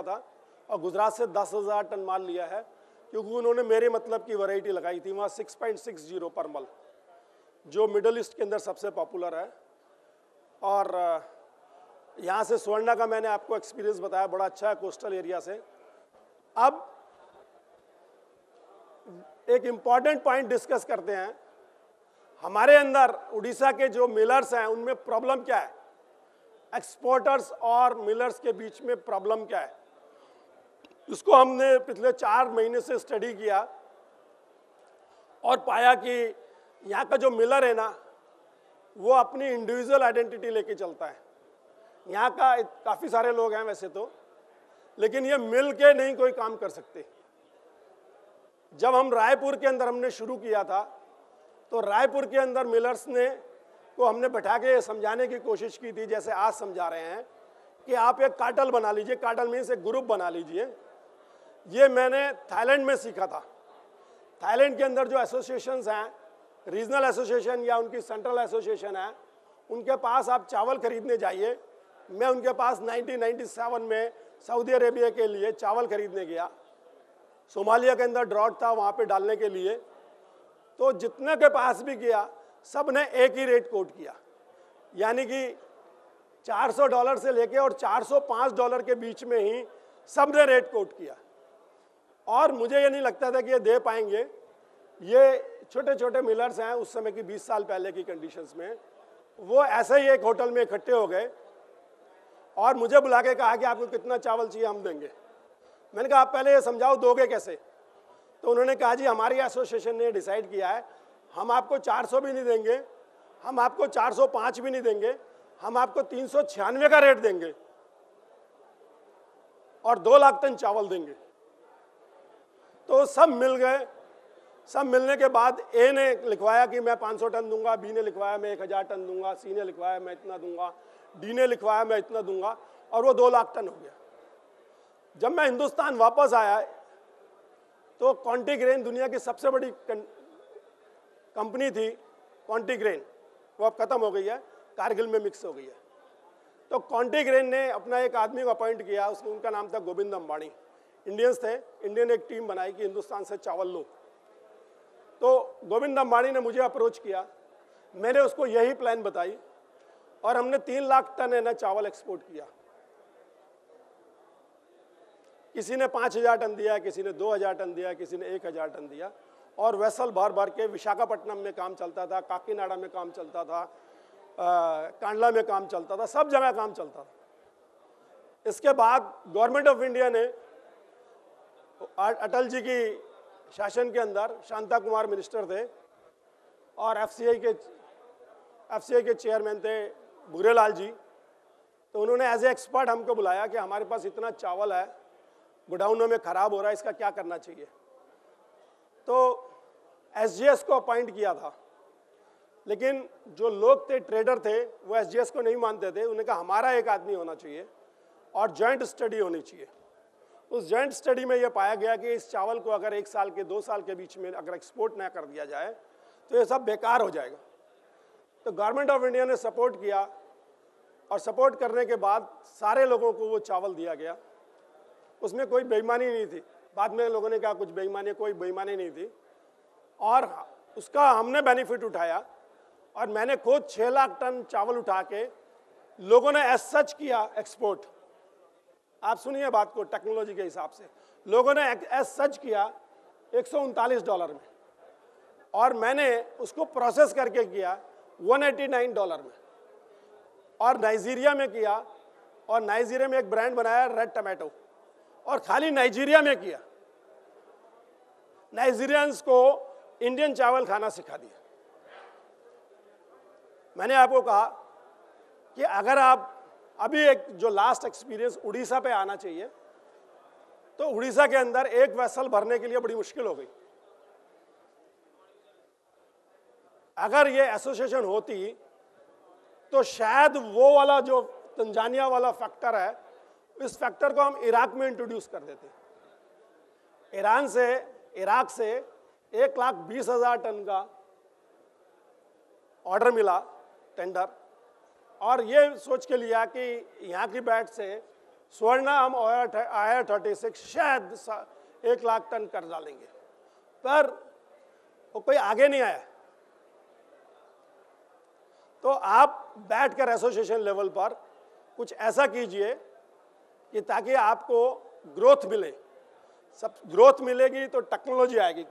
था और गुजरात से दस हज़ार टन माल लिया है क्योंकि उन्होंने मेरे मतलब की वैरायटी लगाई थी वहाँ सिक्स पॉइंट सिक्स जीरो परमल जो मिडल ईस्ट के अंदर सबसे पॉपुलर है और यहाँ से स्वर्णा का मैंने आपको एक्सपीरियंस बताया बड़ा अच्छा है कोस्टल एरिया से अब एक इम्पॉर्टेंट पॉइंट डिस्कस करते हैं हमारे अंदर उड़ीसा के जो मिलर्स हैं उनमें प्रॉब्लम क्या है एक्सपोर्टर्स और मिलर्स के बीच में प्रॉब्लम क्या है इसको हमने पिछले चार महीने से स्टडी किया और पाया कि यहाँ का जो मिलर है ना वो अपनी इंडिविजुअल आइडेंटिटी लेके चलता है यहाँ का काफ़ी सारे लोग हैं वैसे तो लेकिन ये मिल के नहीं कोई काम कर सकते जब हम रायपुर के अंदर हमने शुरू किया था तो रायपुर के अंदर मिलर्स ने को हमने बैठा के समझाने की कोशिश की थी जैसे आज समझा रहे हैं कि आप एक काटल बना लीजिए काटल मीन्स एक ग्रुप बना लीजिए ये मैंने थाईलैंड में सीखा था थाईलैंड के अंदर जो एसोसिएशंस हैं रीजनल एसोसिएशन या उनकी सेंट्रल एसोसिएशन है उनके पास आप चावल खरीदने जाइए मैं उनके पास 1997 में सऊदी अरेबिया के लिए चावल खरीदने गया सोमालिया के अंदर ड्रॉट था वहाँ पे डालने के लिए तो जितने के पास भी गया सब ने एक ही रेट कोट किया यानी कि 400 डॉलर से लेके और 405 डॉलर के बीच में ही सब ने रेट कोट किया और मुझे ये नहीं लगता था कि ये दे पाएंगे ये छोटे छोटे मिलर्स हैं उस समय की 20 साल पहले की कंडीशंस में वो ऐसे ही एक होटल में इकट्ठे हो गए और मुझे बुला के कहा कि आपको कितना चावल चाहिए हम देंगे मैंने कहा आप पहले ये समझाओ दोगे कैसे तो उन्होंने कहा जी हमारी एसोसिएशन ने डिसाइड किया है हम आपको 400 भी नहीं देंगे हम आपको 405 भी नहीं देंगे हम आपको तीन का रेट देंगे और दो लाख टन चावल देंगे तो सब मिल गए सब मिलने के बाद ए ने लिखवाया कि मैं 500 टन दूंगा बी ने लिखवाया मैं 1000 टन दूंगा सी ने लिखवाया मैं इतना दूंगा डी ने लिखवाया मैं इतना दूंगा और वो दो लाख टन हो गया जब मैं हिंदुस्तान वापस आया तो कॉन्टीग्रेन दुनिया की सबसे बड़ी कंपनी थी कॉन्टीग्रेन वो अब खत्म हो गई है कारगिल में मिक्स हो गई है तो कॉन्टीग्रेन ने अपना एक आदमी को अपॉइंट किया उसका उनका नाम था गोविंद अम्बाणी इंडियंस थे इंडियन एक टीम बनाई कि हिंदुस्तान से चावल लो तो गोविंद अंबानी ने मुझे अप्रोच किया मैंने उसको यही प्लान बताई और हमने तीन लाख टन है ना चावल एक्सपोर्ट किया किसी ने पाँच हजार टन दिया किसी ने दो हजार टन दिया किसी ने एक हजार टन दिया और वैसल भर भर के विशाखापट्टनम में काम चलता था काकीनाडा में काम चलता था कांडला में काम चलता था सब जगह काम चलता था इसके बाद गवर्नमेंट ऑफ इंडिया ने अटल जी की शासन के अंदर शांता कुमार मिनिस्टर थे और एफसीआई के एफसीआई के चेयरमैन थे भूरेलाल जी तो उन्होंने एज ए एक्सपर्ट हमको बुलाया कि हमारे पास इतना चावल है गुडाउनों में ख़राब हो रहा है इसका क्या करना चाहिए तो एस को अपॉइंट किया था लेकिन जो लोग थे ट्रेडर थे वो एस को नहीं मानते थे उन्हें कहा हमारा एक आदमी होना चाहिए और जॉइंट स्टडी होनी चाहिए उस जॉइंट स्टडी में यह पाया गया कि इस चावल को अगर एक साल के दो साल के बीच में अगर एक्सपोर्ट ना कर दिया जाए तो ये सब बेकार हो जाएगा तो गवर्नमेंट ऑफ इंडिया ने सपोर्ट किया और सपोर्ट करने के बाद सारे लोगों को वो चावल दिया गया उसमें कोई बेईमानी नहीं थी बाद में लोगों ने कहा कुछ बेईमानी कोई बेईमानी नहीं थी और उसका हमने बेनिफिट उठाया और मैंने खुद छः लाख टन चावल उठा के लोगों ने एस सच किया एक्सपोर्ट आप सुनिए बात को टेक्नोलॉजी के हिसाब से लोगों ने एस सच किया एक डॉलर में और मैंने उसको प्रोसेस करके किया 189 डॉलर में और नाइजीरिया में किया और नाइजीरिया में एक ब्रांड बनाया रेड टमाटो और खाली नाइजीरिया में किया नाइजीरियंस को इंडियन चावल खाना सिखा दिया मैंने आपको कहा कि अगर आप अभी एक जो लास्ट एक्सपीरियंस उड़ीसा पे आना चाहिए तो उड़ीसा के अंदर एक वेसल भरने के लिए बड़ी मुश्किल हो गई अगर ये एसोसिएशन होती तो शायद वो वाला जो तंजानिया वाला फैक्टर है इस फैक्टर को हम इराक में इंट्रोड्यूस कर देते ईरान से इराक से एक लाख बीस हजार टन का ऑर्डर मिला टेंडर और ये सोच के लिया कि यहाँ की बैट से स्वर्णा हम आया थर्टी सिक्स शायद एक लाख टन कर डालेंगे पर वो कोई आगे नहीं आया तो आप बैठकर एसोसिएशन लेवल पर कुछ ऐसा कीजिए कि ताकि आपको ग्रोथ मिले सब ग्रोथ मिलेगी तो टेक्नोलॉजी आएगी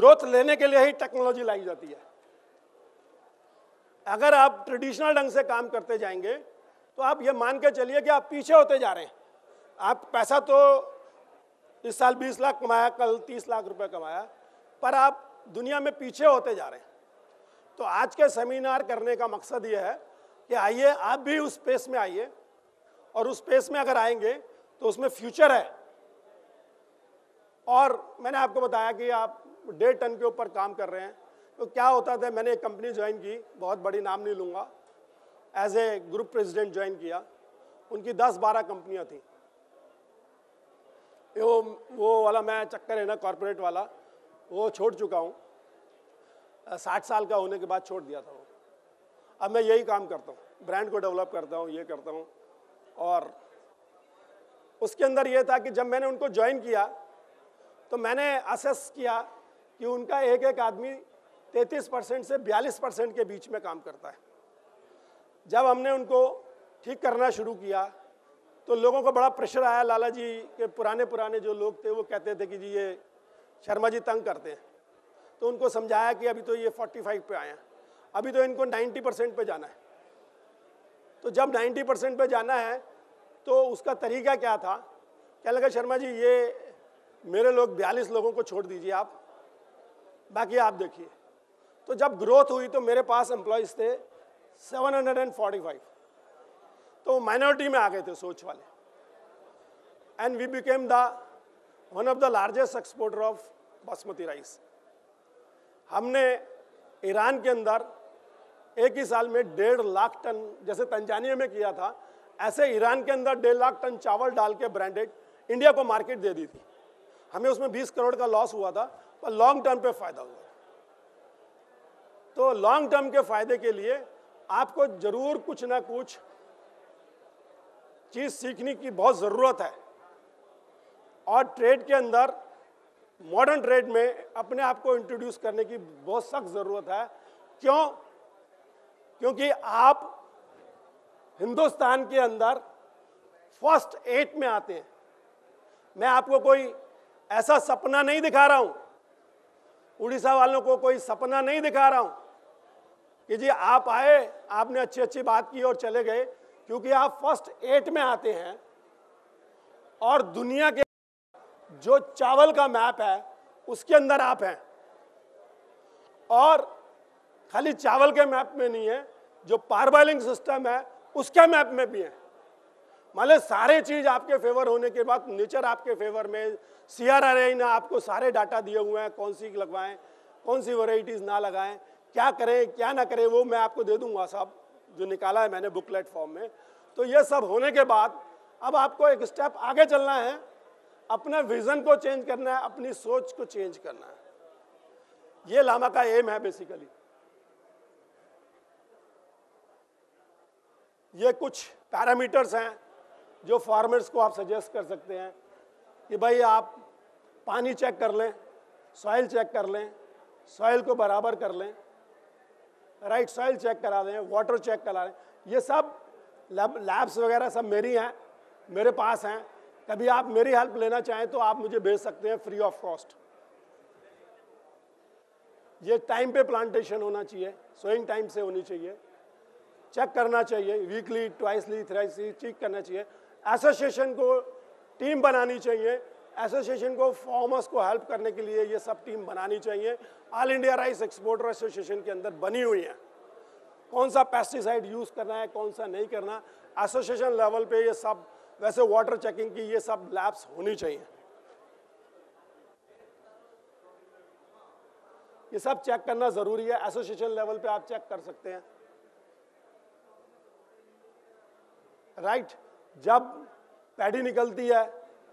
ग्रोथ लेने के लिए ही टेक्नोलॉजी लाई जाती है अगर आप ट्रेडिशनल ढंग से काम करते जाएंगे तो आप ये मान के चलिए कि आप पीछे होते जा रहे हैं आप पैसा तो इस साल 20 लाख कमाया कल 30 लाख रुपए कमाया पर आप दुनिया में पीछे होते जा रहे हैं तो आज के सेमिनार करने का मकसद ये है कि आइए आप भी उस स्पेस में आइए और उस स्पेस में अगर आएंगे तो उसमें फ्यूचर है और मैंने आपको बताया कि आप डेढ़ टन के ऊपर काम कर रहे हैं तो क्या होता था मैंने एक कंपनी ज्वाइन की बहुत बड़ी नाम नहीं लूँगा as a group president join किया उनकी दस बारह कंपनियाँ थी वो वो वाला मैं चक्कर है ना कॉरपोरेट वाला वो छोड़ चुका हूँ साठ साल का होने के बाद छोड़ दिया था वो अब मैं यही काम करता हूँ ब्रांड को डेवलप करता हूँ ये करता हूँ और उसके अंदर ये था कि जब मैंने उनको ज्वाइन किया तो मैंने असेस किया कि उनका एक एक आदमी 33 परसेंट से 42 परसेंट के बीच में काम करता है जब हमने उनको ठीक करना शुरू किया तो लोगों को बड़ा प्रेशर आया लाला जी के पुराने पुराने जो लोग थे वो कहते थे कि जी ये शर्मा जी तंग करते हैं तो उनको समझाया कि अभी तो ये 45 पे आए हैं अभी तो इनको 90 परसेंट पर जाना है तो जब 90 परसेंट पर जाना है तो उसका तरीका क्या था क्या लगा शर्मा जी ये मेरे लोग बयालीस लोगों को छोड़ दीजिए आप बाकी आप देखिए तो जब ग्रोथ हुई तो मेरे पास एम्प्लॉयज थे 745 तो माइनॉरिटी में आ गए थे सोच वाले and we became the one of the largest exporter of basmati rice हमने ईरान के अंदर एक ही साल में डेढ़ लाख टन जैसे तंजानिया में किया था ऐसे ईरान के अंदर डेढ़ लाख टन चावल डाल के ब्रांडेड इंडिया को मार्केट दे दी थी हमें उसमें 20 करोड़ का लॉस हुआ था पर लॉन्ग टर्म पे फायदा हुआ तो लॉन्ग टर्म के फायदे के लिए आपको जरूर कुछ ना कुछ चीज सीखने की बहुत जरूरत है और ट्रेड के अंदर मॉडर्न ट्रेड में अपने आप को इंट्रोड्यूस करने की बहुत सख्त ज़रूरत है क्यों क्योंकि आप हिंदुस्तान के अंदर फर्स्ट एट में आते हैं मैं आपको कोई ऐसा सपना नहीं दिखा रहा हूं उड़ीसा वालों को कोई सपना नहीं दिखा रहा हूं कि जी आप आए आपने अच्छी अच्छी बात की और चले गए क्योंकि आप फर्स्ट एट में आते हैं और दुनिया के जो चावल का मैप है उसके अंदर आप हैं और खाली चावल के मैप में नहीं है जो पारबाइलिंग सिस्टम है उसके मैप में भी है मतलब सारे चीज आपके फेवर होने के बाद नेचर आपके फेवर में सी आर आर आई ने आपको सारे डाटा दिए हुए हैं कौन सी लगवाएं कौन सी वराइटीज ना लगाएं क्या करें क्या ना करें वो मैं आपको दे दूंगा साहब जो निकाला है मैंने बुकलेट फॉर्म में तो ये सब होने के बाद अब आपको एक स्टेप आगे चलना है अपने विजन को चेंज करना है अपनी सोच को चेंज करना है ये लामा का एम है बेसिकली ये कुछ पैरामीटर्स हैं जो फार्मर्स को आप सजेस्ट कर सकते हैं कि भाई आप पानी चेक कर लें सॉइल चेक कर लें सॉइल को बराबर कर लें राइट सॉइल चेक करा रहे हैं वाटर चेक करा रहे हैं ये सब लैब लैब्स वगैरह सब मेरी हैं मेरे पास हैं कभी आप मेरी हेल्प लेना चाहें तो आप मुझे भेज सकते हैं फ्री ऑफ कॉस्ट ये टाइम पे प्लांटेशन होना चाहिए सोइंग टाइम से होनी चाहिए चेक करना चाहिए वीकली ट्वाइसली थ्राइसली चेक करना चाहिए एसोसिएशन को टीम बनानी चाहिए एसोसिएशन को फार्मर्स को हेल्प करने के लिए ये सब टीम बनानी चाहिए all India rice exporter association के अंदर बनी हुई है कौन सा पेस्टिसाइड यूज़ करना है कौन सा नहीं करना एसोसिएशन लेवल पे ये सब वैसे वाटर चेकिंग की ये सब लैब्स होनी चाहिए ये सब चेक करना ज़रूरी है एसोसिएशन लेवल पे आप चेक कर सकते हैं राइट right? जब पैडी निकलती है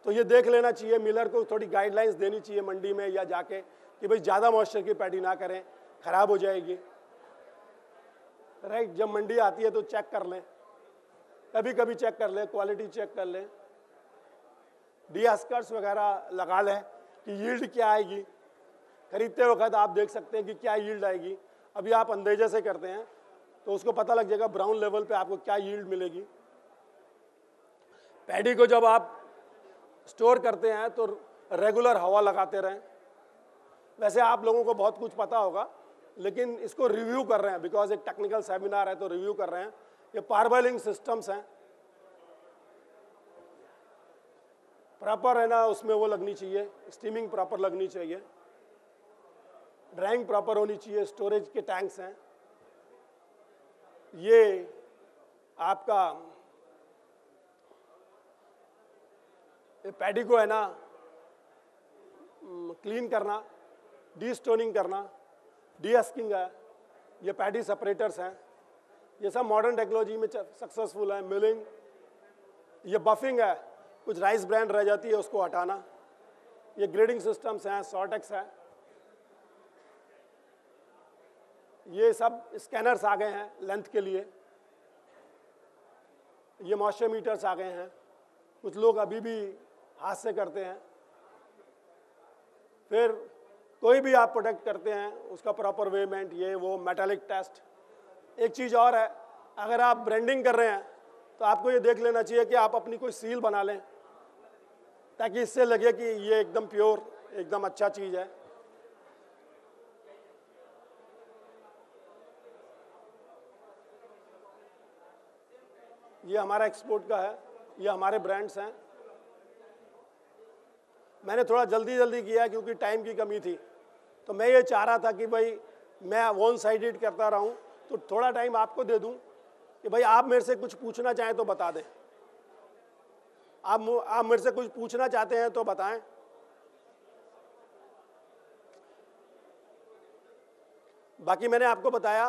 तो ये देख लेना चाहिए मिलर को थोड़ी गाइडलाइंस देनी चाहिए मंडी में या जाके कि भाई ज़्यादा मॉइस्चर की पैडी ना करें खराब हो जाएगी राइट जब मंडी आती है तो चेक कर लें कभी कभी चेक कर लें क्वालिटी चेक कर लें डी वगैरह लगा लें कि यील्ड क्या आएगी खरीदते वक्त आप देख सकते हैं कि क्या यील्ड आएगी अभी आप अंदेजे से करते हैं तो उसको पता लग जाएगा ब्राउन लेवल पे आपको क्या यील्ड मिलेगी पैडी को जब आप स्टोर करते हैं तो रेगुलर हवा लगाते रहें वैसे आप लोगों को बहुत कुछ पता होगा लेकिन इसको रिव्यू कर रहे हैं बिकॉज एक टेक्निकल सेमिनार है तो रिव्यू कर रहे हैं ये पार्बलिंग सिस्टम्स हैं प्रॉपर है ना उसमें वो लगनी चाहिए स्टीमिंग प्रॉपर लगनी चाहिए ड्राइंग प्रॉपर होनी चाहिए स्टोरेज के टैंक्स हैं ये आपका ये पैडी को है ना क्लीन करना डी स्टोनिंग करना डी हस्किंग है ये पैडी सेपरेटर्स हैं ये सब मॉडर्न टेक्नोलॉजी में सक्सेसफुल है मिलिंग ये बफिंग है कुछ राइस ब्रांड रह जाती है उसको हटाना ये ग्रेडिंग सिस्टम्स हैं सॉटेक्स हैं ये सब स्कैनर्स आ गए हैं लेंथ के लिए ये मॉइस्चर मीटर्स आ गए हैं कुछ लोग अभी भी हाथ से करते हैं फिर कोई भी आप प्रोडक्ट करते हैं उसका प्रॉपर वेमेंट ये वो मेटालिक टेस्ट एक चीज़ और है अगर आप ब्रांडिंग कर रहे हैं तो आपको ये देख लेना चाहिए कि आप अपनी कोई सील बना लें ताकि इससे लगे कि ये एकदम प्योर एकदम अच्छा चीज़ है ये हमारा एक्सपोर्ट का है ये हमारे ब्रांड्स हैं मैंने थोड़ा जल्दी जल्दी किया क्योंकि टाइम की कमी थी तो मैं ये चाह रहा था कि भाई मैं वन साइडेड करता रहा तो थोड़ा टाइम आपको दे दूँ कि भाई आप मेरे से कुछ पूछना चाहें तो बता दें आप आप मेरे से कुछ पूछना चाहते हैं तो बताएं बाकी मैंने आपको बताया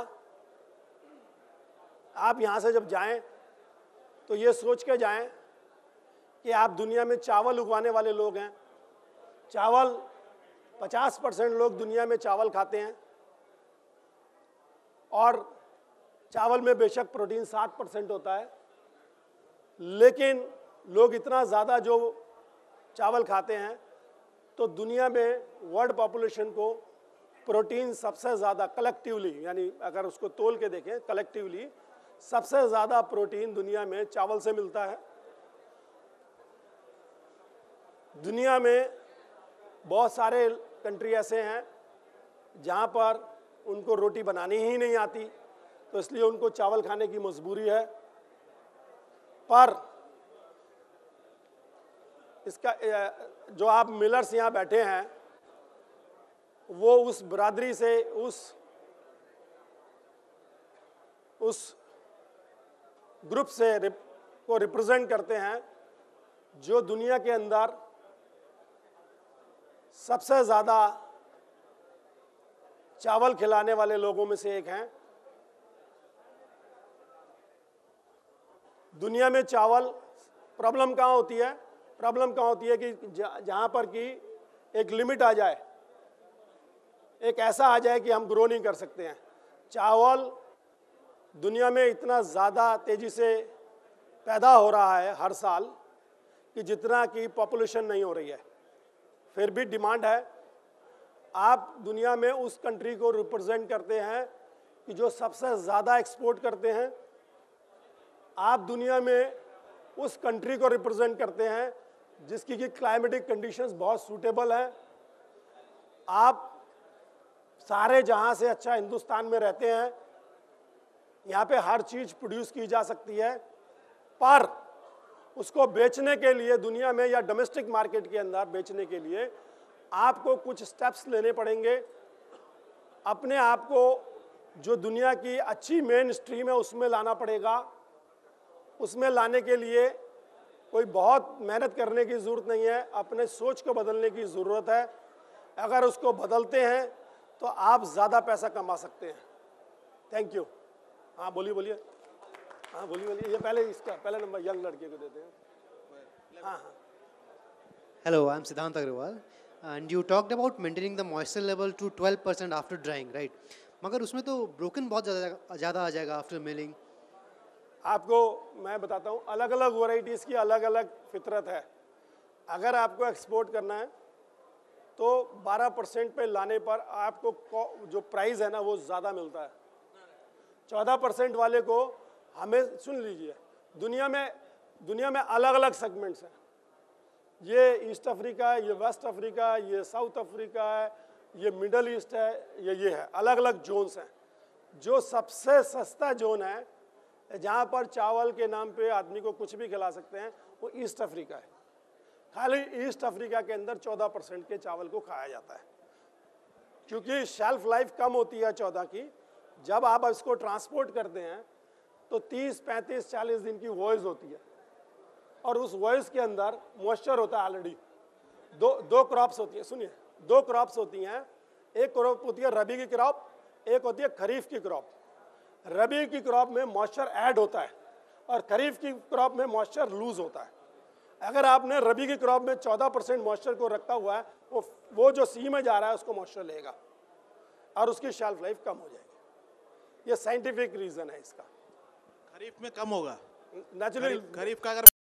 आप यहाँ से जब जाएं तो ये सोच के जाएं कि आप दुनिया में चावल उगवाने वाले लोग हैं चावल 50 परसेंट लोग दुनिया में चावल खाते हैं और चावल में बेशक प्रोटीन 60 परसेंट होता है लेकिन लोग इतना ज़्यादा जो चावल खाते हैं तो दुनिया में वर्ल्ड पॉपुलेशन को प्रोटीन सबसे ज़्यादा कलेक्टिवली यानी अगर उसको तोल के देखें कलेक्टिवली सबसे ज़्यादा प्रोटीन दुनिया में चावल से मिलता है दुनिया में बहुत सारे कंट्री ऐसे हैं जहाँ पर उनको रोटी बनानी ही नहीं आती तो इसलिए उनको चावल खाने की मजबूरी है पर इसका जो आप मिलर्स यहाँ बैठे हैं वो उस बरादरी से उस उस ग्रुप से रिप, को रिप्रेजेंट करते हैं जो दुनिया के अंदर सबसे ज़्यादा चावल खिलाने वाले लोगों में से एक हैं दुनिया में चावल प्रॉब्लम कहाँ होती है प्रॉब्लम कहाँ होती है कि जहाँ पर कि एक लिमिट आ जाए एक ऐसा आ जाए कि हम ग्रो नहीं कर सकते हैं चावल दुनिया में इतना ज़्यादा तेज़ी से पैदा हो रहा है हर साल कि जितना कि पॉपुलेशन नहीं हो रही है फिर भी डिमांड है आप दुनिया में उस कंट्री को रिप्रेजेंट करते हैं कि जो सबसे ज़्यादा एक्सपोर्ट करते हैं आप दुनिया में उस कंट्री को रिप्रेजेंट करते हैं जिसकी कि क्लाइमेटिक कंडीशंस बहुत सूटेबल हैं आप सारे जहां से अच्छा हिंदुस्तान में रहते हैं यहाँ पे हर चीज़ प्रोड्यूस की जा सकती है पर उसको बेचने के लिए दुनिया में या डोमेस्टिक मार्केट के अंदर बेचने के लिए आपको कुछ स्टेप्स लेने पड़ेंगे अपने आप को जो दुनिया की अच्छी मेन स्ट्रीम है उसमें लाना पड़ेगा उसमें लाने के लिए कोई बहुत मेहनत करने की ज़रूरत नहीं है अपने सोच को बदलने की ज़रूरत है अगर उसको बदलते हैं तो आप ज़्यादा पैसा कमा सकते हैं थैंक यू हाँ बोलिए बोलिए हाँ बोलिए बोलिए ये पहले इसका पहला नंबर यंग लड़के को देते हैं हाँ हाँ Hello, I'm Siddhant Agrawal, and you talked about maintaining the moisture level to 12% after drying, right? मगर उसमें तो ब्रोकन बहुत ज़्यादा ज़्यादा आ जाएगा आफ्टर milling. आपको मैं बताता हूँ अलग अलग वराइटीज़ की अलग अलग फितरत है अगर आपको एक्सपोर्ट करना है तो 12 परसेंट पर लाने पर आपको जो प्राइस है ना वो ज़्यादा मिलता है चौदह वाले को हमें सुन लीजिए दुनिया में दुनिया में अलग अलग सेगमेंट्स हैं ये ईस्ट अफ्रीका है ये वेस्ट अफ्रीका है ये साउथ अफ्रीका है ये मिडल ईस्ट है ये ये है अलग अलग जोन्स हैं जो सबसे सस्ता जोन है जहाँ पर चावल के नाम पे आदमी को कुछ भी खिला सकते हैं वो ईस्ट अफ्रीका है खाली ईस्ट अफ्रीका के अंदर 14 परसेंट के चावल को खाया जाता है क्योंकि शेल्फ लाइफ कम होती है चौदह की जब आप इसको ट्रांसपोर्ट करते हैं तो 30, 35, 40 दिन की वॉइस होती है और उस वॉइस के अंदर मॉइस्चर होता है ऑलरेडी दो दो क्रॉप्स होती है सुनिए दो क्रॉप्स होती हैं एक क्रॉप होती है रबी की क्रॉप एक होती है खरीफ की क्रॉप रबी की क्रॉप में मॉइस्चर ऐड होता है और खरीफ की क्रॉप में मॉइस्चर लूज होता है अगर आपने रबी की क्रॉप में 14 परसेंट मॉइस्चर को रखा हुआ है वो वो जो सी में जा रहा है उसको मॉइस्चर लेगा और उसकी शेल्फ लाइफ कम हो जाएगी ये साइंटिफिक रीज़न है इसका खरीफ में कम होगा नेचुरल खरीफ का अगर